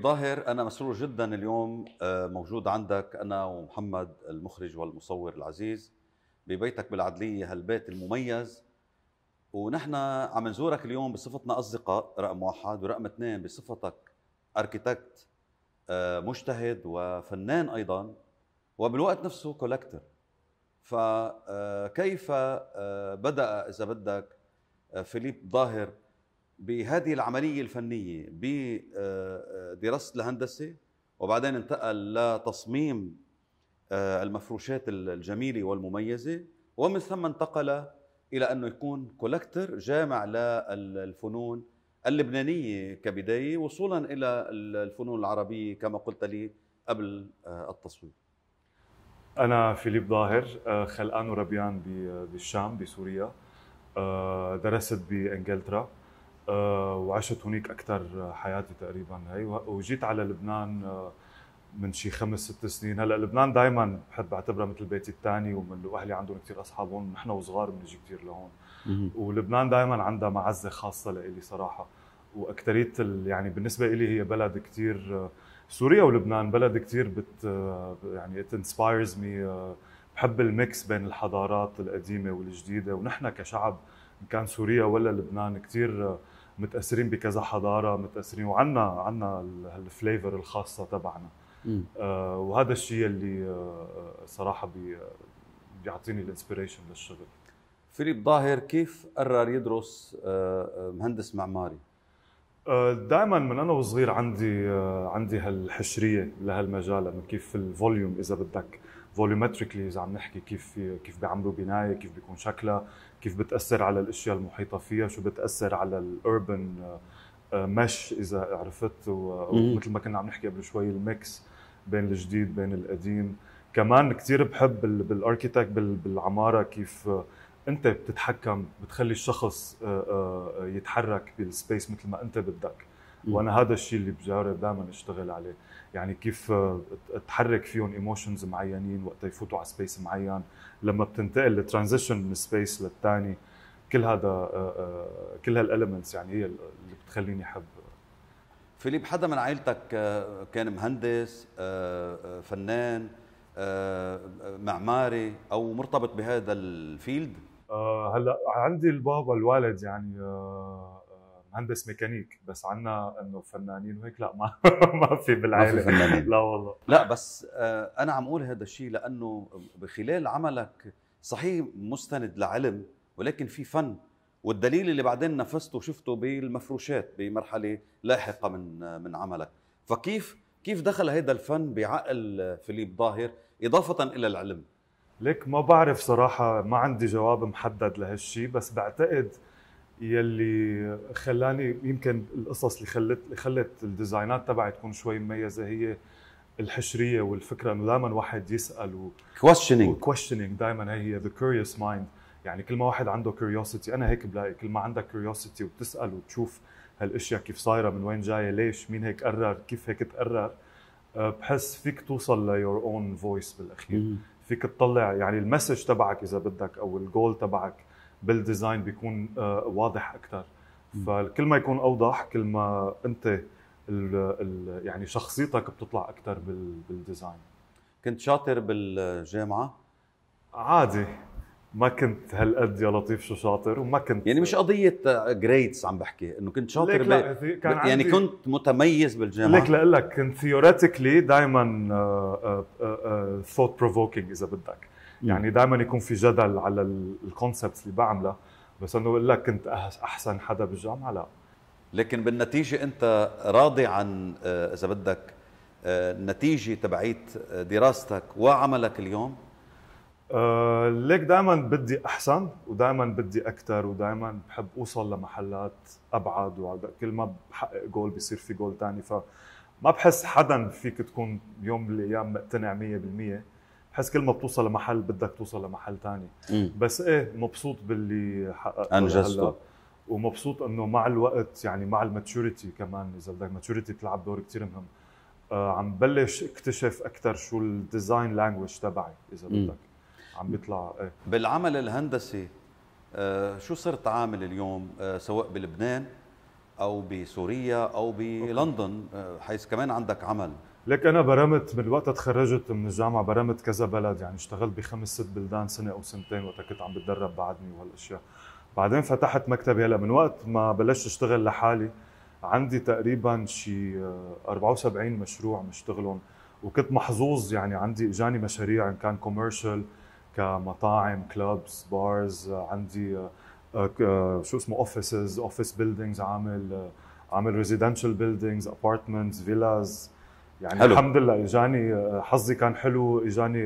طيب ظاهر انا مسرور جدا اليوم آه، موجود عندك انا ومحمد المخرج والمصور العزيز ببيتك بالعدليه هالبيت المميز ونحن عم نزورك اليوم بصفتنا اصدقاء رقم واحد ورقم اثنين بصفتك اركيتكت آه، مجتهد وفنان ايضا وبالوقت نفسه كولكتر فكيف آه، بدا اذا بدك فيليب ظاهر بهذه العملية الفنية بدراسة آه، آه، الهندسة وبعدين انتقل لتصميم آه، المفروشات الجميلة والمميزة ومن ثم انتقل إلى أنه يكون كولكتر جامع للفنون اللبنانية كبداية وصولا إلى الفنون العربية كما قلت لي قبل التصوير أنا فيليب ظاهر خلقان وربيان بالشام بسوريا درست بإنجلترا آه، وعشت هناك اكثر حياتي تقريبا هي أيوة، وجيت على لبنان آه، من شي خمس ست سنين هلا لبنان دائما بحب اعتبرها مثل بيتي الثاني ومن واهلي عندهم كثير اصحاب هون نحن وصغار بنجي كثير لهون ولبنان دائما عندها معزه خاصه لإلي صراحه واكثريه يعني بالنسبه لي هي بلد كثير آه، سوريا ولبنان بلد كثير بت يعني ات انسبايرز مي بحب الميكس بين الحضارات القديمه والجديده ونحن كشعب كان سوريا ولا لبنان كثير متاثرين بكذا حضاره متاثرين وعنا عنا الفليفر الخاصه تبعنا آه وهذا الشيء اللي آه صراحه بي بيعطيني الانسبريشن للشغل فيليب ظاهر كيف قرر يدرس آه, آه، مهندس معماري آه، دائما من انا وصغير عندي آه، عندي هالحشريه لهالمجال انه كيف الفوليوم اذا بدك فوليومتريكلي اذا عم نحكي كيف كيف بيعمروا بنايه كيف بيكون شكلها كيف بتاثر على الاشياء المحيطه فيها شو بتاثر على الاربن آه، مش اذا عرفت ومثل ما كنا عم نحكي قبل شوي الميكس بين الجديد بين القديم كمان كثير بحب بالاركيتك بالعماره كيف آه، انت بتتحكم بتخلي الشخص آه، يتحرك بالسبيس مثل ما انت بدك وانا هذا الشيء اللي بجرب دائما اشتغل عليه يعني كيف تحرك فيهم ايموشنز معينين وقت يفوتوا على سبيس معين لما بتنتقل الترانزيشن من سبيس للثاني كل هذا آه، آه، كل هالاليمنتس يعني هي اللي بتخليني احب فيليب حدا من عائلتك آه، كان مهندس فنان معماري او مرتبط بهذا الفيلد هلا عندي البابا الوالد يعني مهندس ميكانيك بس عنا انه فنانين وهيك لا ما ما في بالعائله ما في فنانين لا والله لا بس آه، انا عم اقول هذا الشيء لانه بخلال عملك صحيح مستند لعلم ولكن في فن والدليل اللي بعدين نفذته وشفته بالمفروشات بمرحله لاحقه من من عملك فكيف كيف دخل هذا الفن بعقل فيليب ظاهر اضافه الى العلم ليك ما بعرف صراحه ما عندي جواب محدد لهالشيء بس بعتقد يلي خلاني يمكن القصص اللي خلت اللي خلت الديزاينات تبعي تكون شوي مميزه هي الحشريه والفكره انه دائما واحد يسال و كويشننج questioning دائما هي ذا كيوريوس مايند يعني كل ما واحد عنده كيوريوسيتي انا هيك بلاقي كل ما عندك كيوريوسيتي وبتسال وتشوف هالاشياء كيف صايره من وين جايه ليش مين هيك قرر كيف هيك تقرر آه، بحس فيك توصل ليور اون فويس بالاخير فيك تطلع يعني المسج تبعك اذا بدك او الجول تبعك بالديزاين بيكون آه، واضح اكثر فكل ما يكون اوضح كل ما انت يعني شخصيتك بتطلع اكثر بالديزاين كنت شاطر بالجامعه عادي ما كنت هالقد يا لطيف شو شاطر وما كنت يعني مش قضيه جريدز آه، عم بحكي انه كنت شاطر لا كان يعني عندي يعني كنت متميز بالجامعه ليك لك كنت ثيوريتيكلي دائما ثوت بروفوكينج اذا بدك يعني دائما يكون في جدل على الكونسبتس اللي بعملها بس انه اقول لك كنت احسن حدا بالجامعه لا لكن بالنتيجه انت راضي عن آه، اذا بدك آه، النتيجه تبعيت آه، دراستك وعملك اليوم أه ليك دائما بدي احسن ودائما بدي اكثر ودائما بحب اوصل لمحلات ابعد وكل ما بحقق جول بيصير في جول ثاني فما بحس حدا فيك تكون يوم من الايام مقتنع 100% بحس كل ما بتوصل لمحل بدك توصل لمحل ثاني بس ايه مبسوط باللي حققته انجزته ومبسوط انه مع الوقت يعني مع الماتوريتي كمان اذا بدك ماتوريتي بتلعب دور كثير مهم آه عم بلش اكتشف اكثر شو الديزاين لانجوج تبعي اذا بدك عم بيطلع ايه بالعمل الهندسي آه شو صرت عامل اليوم آه سواء بلبنان او بسوريا او بلندن آه حيث كمان عندك عمل لك انا برمت من وقت تخرجت من الجامعه برمت كذا بلد يعني اشتغلت بخمس ست بلدان سنه او سنتين وقت كنت عم بتدرب بعدني وهالاشياء بعدين فتحت مكتبي هلا من وقت ما بلشت اشتغل لحالي عندي تقريبا شي 74 آه، مشروع مشتغلهم وكنت محظوظ يعني عندي اجاني مشاريع ان كان كوميرشال كمطاعم كلابس بارز عندي آه، آه، شو اسمه اوفيسز اوفيس بيلدينجز عامل عامل ريزيدنشال بيلدينجز ابارتمنتس فيلاز يعني حلو. الحمد لله اجاني آه، حظي كان حلو اجاني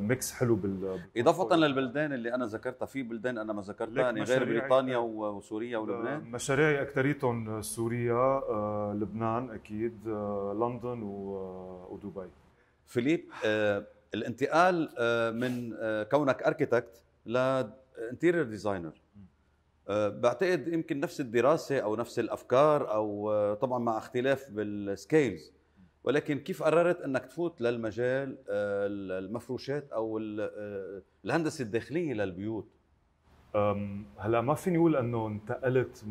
ميكس آه، آه، حلو بال اضافه للبلدان اللي انا ذكرتها في بلدان انا ما ذكرتها يعني غير بريطانيا وسوريا ولبنان مشاريعي اكثريتهم سوريا لبنان اكيد لندن ودبي فيليب الانتقال من كونك اركيتكت لانتيرير ديزاينر بعتقد يمكن نفس الدراسه او نفس الافكار او طبعا مع اختلاف بالسكيلز ولكن كيف قررت انك تفوت للمجال آه، المفروشات او آه، الهندسه الداخليه للبيوت هلا ما فيني اقول انه انتقلت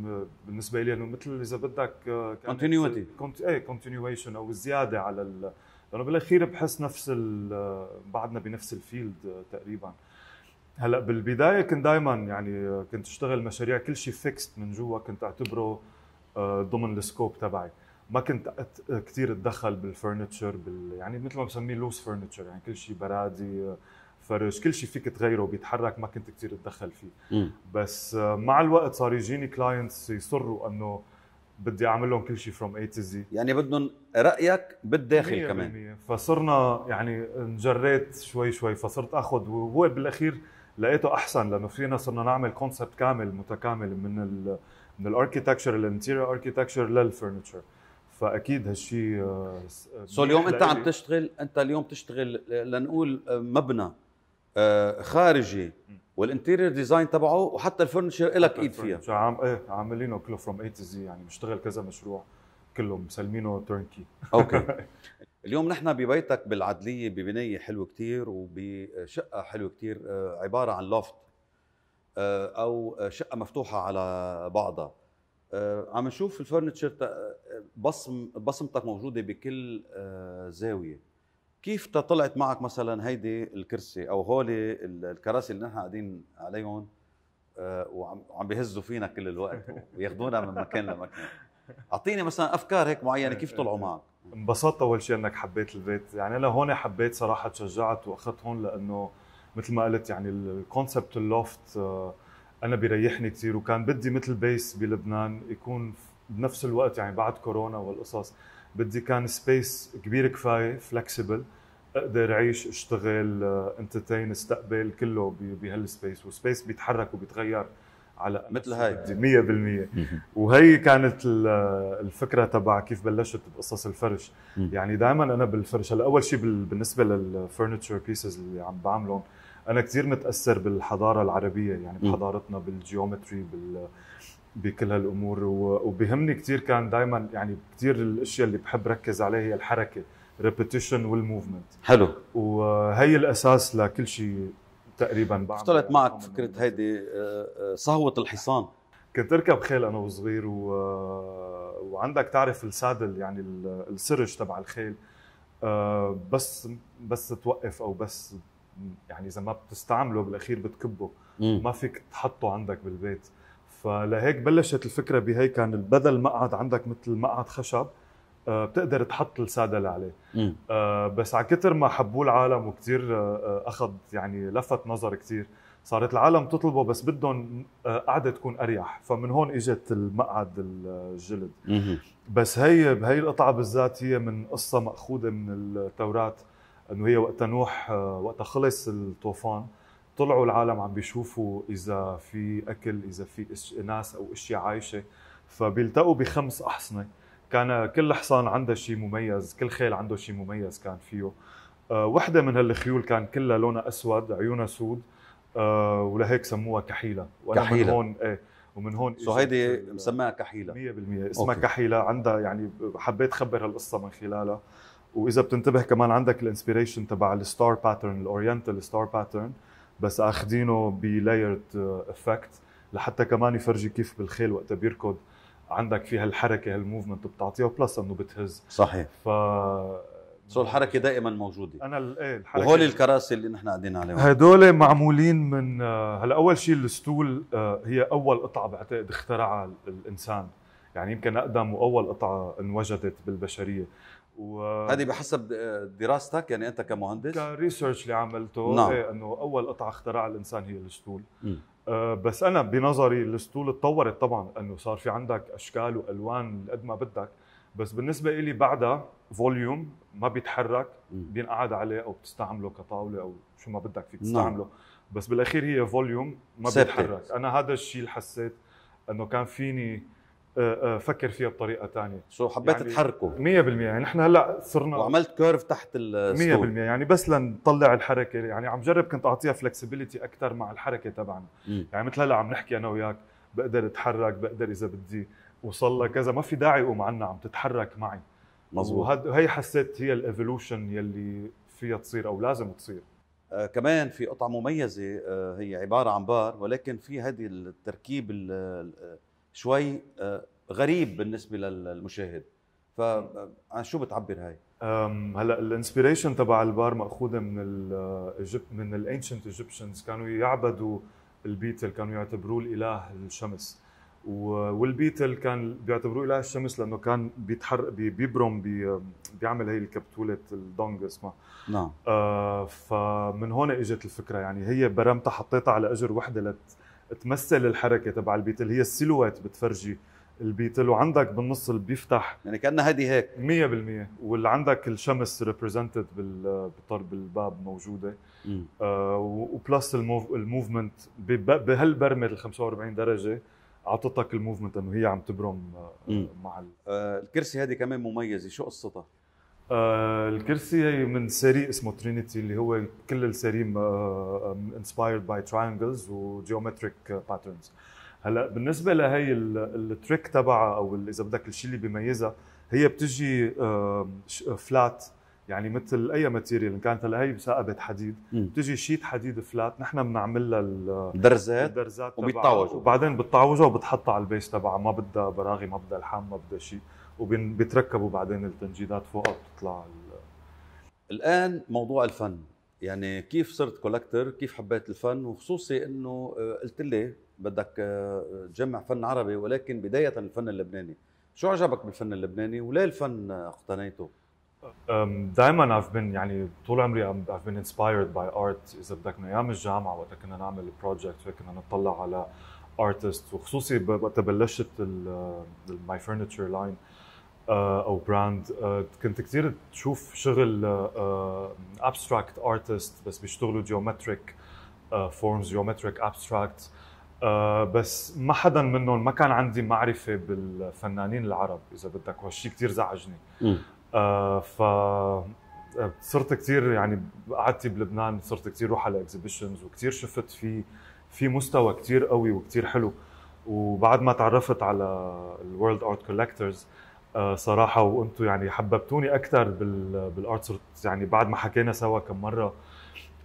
بالنسبه لي انه مثل اذا بدك آه، كونتينيوتي ايه كونتينيويشن او زياده على لانه بالاخير بحس نفس بعدنا بنفس الفيلد تقريبا هلا بالبدايه كنت دائما يعني كنت اشتغل مشاريع كل شيء فيكست من جوا كنت اعتبره ضمن السكوب تبعي ما كنت كثير اتدخل بالفرنتشر بال يعني مثل ما بسميه لوس فرنتشر يعني كل شيء برادي فرش كل شيء فيك تغيره بيتحرك ما كنت كثير اتدخل فيه م. بس آه، مع الوقت صار يجيني كلاينتس يصروا انه بدي اعمل لهم كل شيء فروم اي تو زي يعني بدهم رايك بالداخل مية كمان مية. فصرنا يعني انجريت شوي شوي فصرت اخذ وهو بالاخير لقيته احسن لانه فينا صرنا نعمل كونسبت كامل متكامل من الـ من الاركيتكشر الانتيريور اركيتكشر للفرنتشر فاكيد هالشيء آه، سو آه، اليوم انت عم تشتغل انت اليوم تشتغل آه، لنقول مبنى خارجي والانتيريور ديزاين تبعه وحتى الفرنشر لك ايد فيها عام ايه عاملينه كله فروم اي تو زي يعني مشتغل كذا مشروع كله مسلمينه ترنكي اوكي اليوم نحن ببيتك بالعدليه ببنايه حلوه كتير وبشقه حلوه كتير عباره عن لوفت او شقه مفتوحه على بعضها آه، عم نشوف الفرنتشر آه، بصم بصمتك موجوده بكل آه، زاويه كيف طلعت معك مثلا هيدي الكرسي او هولي الكراسي اللي نحن قاعدين عليهم وعم بيهزوا فينا كل الوقت وياخذونا من مكان لمكان اعطيني مثلا افكار هيك معينه كيف طلعوا معك انبسطت اول شيء انك حبيت البيت يعني انا هون حبيت صراحه تشجعت واخذت هون لانه مثل ما قلت يعني الكونسبت اللوفت انا بيريحني كثير وكان بدي مثل بيس بلبنان يكون بنفس الوقت يعني بعد كورونا والقصص بدي كان سبيس كبير كفايه فلكسبل اقدر اعيش اشتغل انترتين آه، استقبل كله بهالسبيس وسبيس بيتحرك وبيتغير على مثل هاي 100% وهي كانت الفكره تبع كيف بلشت بقصص الفرش يعني دائما انا بالفرش هلا اول شيء بالنسبه للفرنتشر بيسز اللي عم بعملهم انا كثير متاثر بالحضاره العربيه يعني بحضارتنا بالجيومتري بال بكل هالامور وبيهمني كثير كان دائما يعني كثير الاشياء اللي بحب ركز عليها هي الحركه ريبيتيشن والموفمنت حلو وهي الاساس لكل شيء تقريبا بعمل اشتغلت معك فكره هيدي آه، آه، صهوه الحصان كنت اركب خيل انا وصغير و... آه، وعندك تعرف السادل يعني السرج تبع الخيل بس بس توقف او بس يعني اذا ما بتستعمله بالاخير بتكبه ما فيك تحطه عندك بالبيت فلهيك بلشت الفكره بهي كان بدل مقعد عندك مثل مقعد خشب آه، بتقدر تحط السادل عليه آه، بس على كتر ما حبوه العالم وكثير آه، اخذ يعني لفت نظر كثير صارت العالم تطلبه بس بدهم قعده تكون اريح فمن هون اجت المقعد الجلد مم. بس هي بهي القطعه بالذات هي من قصه ماخوذه من التوراه انه هي وقت نوح آه، وقت خلص الطوفان طلعوا العالم عم بيشوفوا اذا في اكل اذا في ناس او اشياء عايشه فبيلتقوا بخمس احصنه كان كل حصان عنده شيء مميز كل خيل عنده شيء مميز كان فيه آه، وحده من هالخيول كان كلها لونها اسود عيونها سود آه، ولهيك سموها كحيله وانا كحيلة. من هون ايه ومن هون سو هيدي مسماها كحيله 100% اسمها أوكي. كحيله عندها يعني حبيت خبر هالقصه من خلالها واذا بتنتبه كمان عندك الانسبيريشن تبع الستار باترن الاورينتال ستار باترن بس اخذينه بلايرد افكت لحتى كمان يفرجي كيف بالخيل وقت بيركض عندك في هالحركه هالموفمنت بتعطيها بلس انه بتهز صحيح ف سو الحركه دائما موجوده انا ايه الحركه وهول الكراسي اللي نحن قاعدين عليهم هدول معمولين من آه، هلا اول شيء الستول آه، هي اول قطعه بعتقد اخترعها الانسان يعني يمكن اقدم واول قطعه انوجدت بالبشريه و... هذه بحسب آه، دراستك يعني انت كمهندس كريسيرش اللي عملته نعم. إيه انه اول قطعه اخترعها الانسان هي الاسطول أه بس انا بنظري الاسطول تطورت طبعا انه صار في عندك اشكال والوان قد ما بدك بس بالنسبه لي بعدها فوليوم ما بيتحرك بينقعد عليه او بتستعمله كطاوله او شو ما بدك فيك نعم. تستعمله نعم. بس بالاخير هي فوليوم ما بيتحرك انا هذا الشيء اللي حسيت انه كان فيني آه، آه، فكر فيها بطريقه ثانيه سو حبيت يعني تحركه 100% يعني نحن هلا صرنا وعملت كيرف تحت السطول 100% يعني بس لنطلع الحركه يعني عم جرب كنت اعطيها فلكسبيليتي اكثر مع الحركه تبعنا يعني مثل هلا عم نحكي انا وياك بقدر اتحرك بقدر اذا بدي وصل كذا ما في داعي قوم عنا عم تتحرك معي مظبوط وهي حسيت هي الايفولوشن يلي فيها تصير او لازم تصير آه كمان في قطعه مميزه آه هي عباره عن بار ولكن في هذه التركيب شوي آه، غريب بالنسبه للمشاهد فعن آه، آه، شو بتعبر هاي؟ هلا الانسبيريشن تبع البار ماخوذه من ال من الانشنت ايجيبشنز كانوا يعبدوا البيتل كانوا يعتبروه الاله الشمس والبيتل كان بيعتبروه اله الشمس لانه كان بيتحر بيبرم بي بيعمل هي الكبتوله الدونج اسمها نعم آه فمن هون اجت الفكره يعني هي برمتها حطيتها على اجر وحده لت تمثل الحركه تبع البيتل هي السيلوات بتفرجي البيتل وعندك بالنص اللي بيفتح يعني كانها هادي هيك 100% واللي عندك الشمس ريبريزنتد بطرف الباب موجوده آه وبلس الموفمنت بهالبرمه ال 45 درجه اعطتك الموفمنت انه هي عم تبرم آه، مع آه الكرسي هذه كمان مميزه شو قصتها؟ آه الكرسي من سيري اسمه ترينيتي اللي هو كل السريم انسبايرد باي تراينجلز وجيومتريك باترنز هلا بالنسبه لهي التريك تبعها او اذا بدك الشيء اللي بيميزها هي بتجي آه فلات يعني مثل اي ماتيريال ان كانت هلا هي مثقبه حديد بتجي شيت حديد فلات نحن بنعمل لها الدرزات الدرزات وبعدين بتطعوجها وبتحطها على البيس تبعها ما بدها براغي ما بدها لحام ما بدها شيء وبتركبوا بعدين التنجيدات فوقها بتطلع ال... الان موضوع الفن يعني كيف صرت كولكتر كيف حبيت الفن وخصوصي انه آه، قلت لي بدك آه، تجمع فن عربي ولكن بدايه الفن اللبناني شو عجبك بالفن اللبناني وليه الفن اقتنيته دائما I've been يعني طول عمري I've been inspired by art اذا بدك من ايام الجامعه وقت كنا نعمل بروجكت كنا نطلع على ارتست وخصوصي وقت بلشت الماي فرنتشر لاين او براند آه، كنت كثير تشوف شغل ابستراكت آه، ارتست آه، بس بيشتغلوا جيومتريك فورمز جيومتريك ابستراكت بس ما حدا منهم ما كان عندي معرفه بالفنانين العرب اذا بدك وهالشيء كثير زعجني ف صرت كثير يعني قعدتي بلبنان صرت كثير روح على اكزيبيشنز وكثير شفت في في مستوى كتير قوي وكتير حلو وبعد ما تعرفت على الورلد ارت كولكترز صراحه وانتم يعني حببتوني اكثر بالارتس يعني بعد ما حكينا سوا كم مره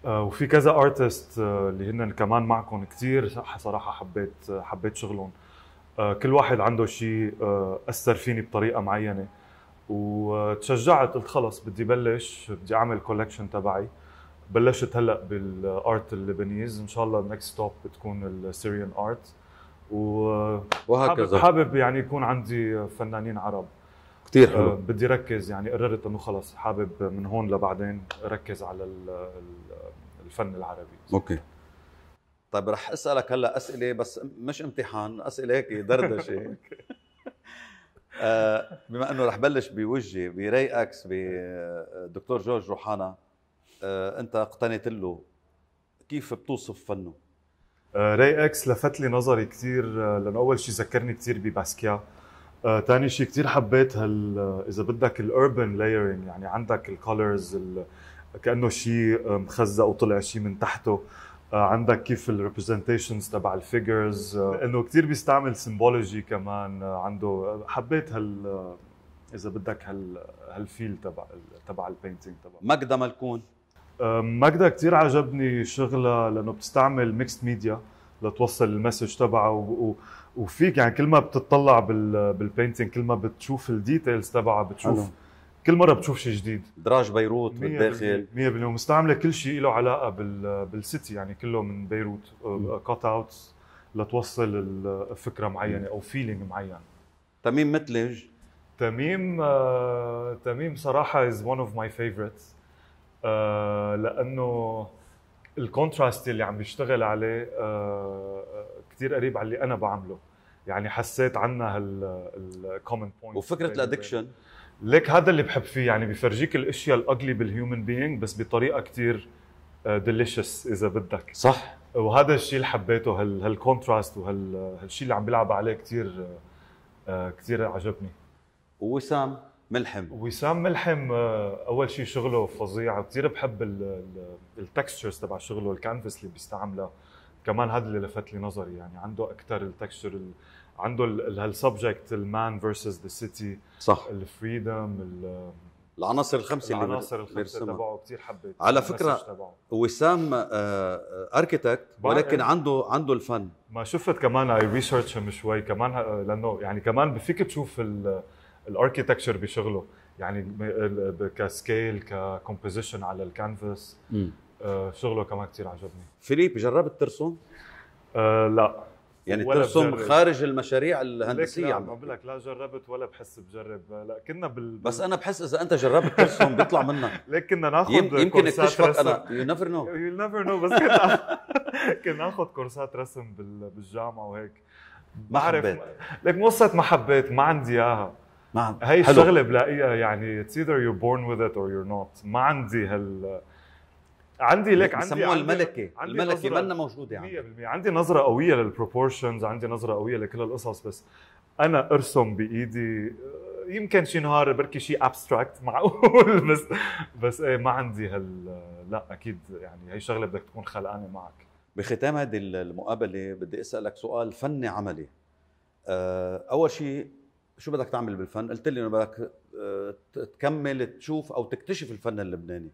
آه، وفي كذا ارتست آه، اللي هن كمان معكم كثير صراحه حبيت حبيت شغلهم آه، كل واحد عنده شيء اثر فيني بطريقه معينه وتشجعت قلت خلص بدي بلش بدي اعمل كولكشن تبعي بلشت هلا بالارت اللبنيز ان شاء الله النكست ستوب بتكون السيريان ارت وهكذا حابب يعني يكون عندي فنانين عرب كثير آه، حلو بدي ركز يعني قررت انه خلص حابب من هون لبعدين ركز على الفن العربي اوكي طيب رح اسالك هلا اسئله بس مش امتحان اسئله هيك دردشه آه، بما انه رح بلش بوجهي بري اكس آه، بدكتور جورج روحانا آه، انت اقتنيت له كيف بتوصف فنه؟ آه، راي اكس لفت لي نظري كثير آه، لانه اول شيء ذكرني كثير بباسكيا ثاني شيء كثير حبيت هال اذا بدك الاربن لايرنج يعني عندك الكولرز كانه شيء مخزق وطلع شيء من تحته عندك كيف الريبرزنتيشنز تبع الفيجرز انه كثير بيستعمل سيمبولوجي كمان عنده حبيت هال اذا بدك هال هالفيل تبع تبع البينتينج تبع مجد ملكون ماجدا كثير عجبني شغلها لانه بتستعمل ميكست ميديا لتوصل المسج تبعها و... وفيك يعني كل ما بتطلع بال... بالبينتينج كل ما بتشوف الديتيلز تبعها بتشوف حلو. كل مره بتشوف شيء جديد دراج بيروت بالداخل 100% مستعمله كل شيء له علاقه بال... بالسيتي يعني كله من بيروت كات أه، اوتس أه، لتوصل فكره معينه او فيلينج معين تميم متلج تميم آه... تميم صراحه از ون اوف ماي فيفورتس آه، لانه الكونتراست اللي عم بيشتغل عليه آه، كثير قريب على اللي انا بعمله يعني حسيت عنا هالكومن بوينت وفكره الادكشن ليك هذا اللي بحب فيه يعني بيفرجيك الاشياء الاغلي بالهيومن بينج بس بطريقه كثير ديليشس آه، اذا بدك صح وهذا الشيء اللي حبيته هالكونتراست وهالشيء اللي عم بيلعب عليه كثير كثير عجبني وسام ملحم وسام ملحم آه، اول شيء شغله فظيع كثير بحب التكستشرز تبع شغله الكانفاس اللي بيستعملها كمان هذا اللي لفت لي نظري يعني عنده اكثر التكستشر عنده هالسبجكت المان فيرسز ذا سيتي صح الفريدم العناصر الخمسه اللي العناصر الخمسه تبعه كثير حبيت على فكره وسام اركيتكت آه، آه، ولكن عنده عنده الفن ما شفت كمان اي ريسيرش شوي كمان لانه يعني كمان فيك تشوف ال الاركيتكتشر بشغله يعني كسكيل ككومبوزيشن على الكانفاس آه، شغله كمان كثير عجبني فيليب جربت ترسم؟ أه لا يعني ترسم بجرب. خارج المشاريع الهندسيه عم بقول لك لا جربت ولا بحس بجرب لا كنا بال بس انا بحس اذا انت جربت ترسم بيطلع منك ليك كنا ناخذ يمكن اكتشفك انا يو نيفر نو يو نيفر نو بس كنا كنا ناخذ كورسات رسم بالجامعه وهيك ما ليك لك قصه ما حبيت ما عندي اياها نعم هي الشغله بلاقيها يعني it's either you're born with it or you're not ما عندي هال عندي ليك عندي بسموها الملكه عندي الملكه منا موجوده يعني 100% عندي نظره قويه للبروبورشنز عندي نظره قويه لكل القصص بس انا ارسم بايدي آه، يمكن شي نهار بركي شي ابستراكت معقول بس بس ايه ما عندي هال لا اكيد يعني هي شغله بدك تكون خلقانه معك بختام هذه المقابله بدي اسالك سؤال فني عملي آه، اول شيء شو بدك تعمل بالفن؟ قلت لي انه بدك آه، تكمل تشوف او تكتشف الفن اللبناني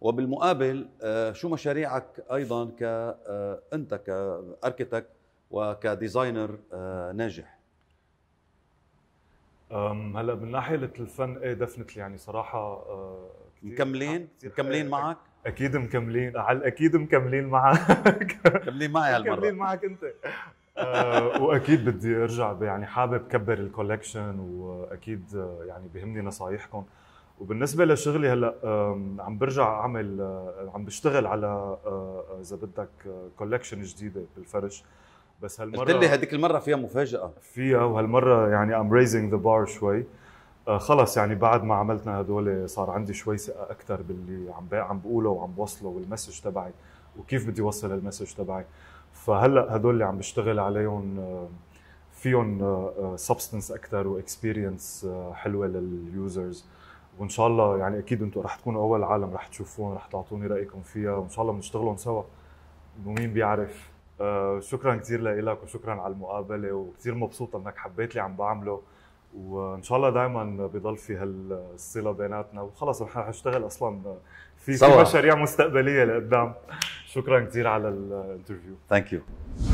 وبالمقابل آه، شو مشاريعك ايضا ك آه، انت كاركتك وكديزاينر ناجح؟ هلا من ناحيه الفن ايه دفنتلي يعني صراحه مكملين مكملين معك اكيد مكملين على الاكيد مكملين معك مكملين معي هالمره مكملين معك انت آه، واكيد بدي ارجع يعني حابب كبر الكولكشن واكيد آه، يعني بهمني نصايحكم وبالنسبه لشغلي هلا عم برجع اعمل آه، عم بشتغل على اذا بدك كولكشن جديده بالفرش بس هالمره قلت لي هذيك المره فيها مفاجاه فيها وهالمره يعني ام ريزنج ذا بار شوي خلص يعني بعد ما عملتنا هدول صار عندي شوي ثقه اكثر باللي عم عم بقوله وعم بوصله والمسج تبعي وكيف بدي اوصل المسج تبعي فهلا هدول اللي عم بشتغل عليهم آه، فيهم سبستنس اكثر واكسبيرينس حلوه لليوزرز وان شاء الله يعني اكيد انتم رح تكونوا اول عالم رح تشوفون رح تعطوني رايكم فيها وان شاء الله بنشتغلهم سوا ومين بيعرف آه، شكرا كثير لك وشكرا على المقابله وكثير مبسوط انك حبيت اللي عم بعمله وان شاء الله دائما بضل في هالصله بيناتنا وخلص رح اشتغل اصلا في, في مشاريع مستقبليه لقدام شكرا كثير على الانترفيو ثانك يو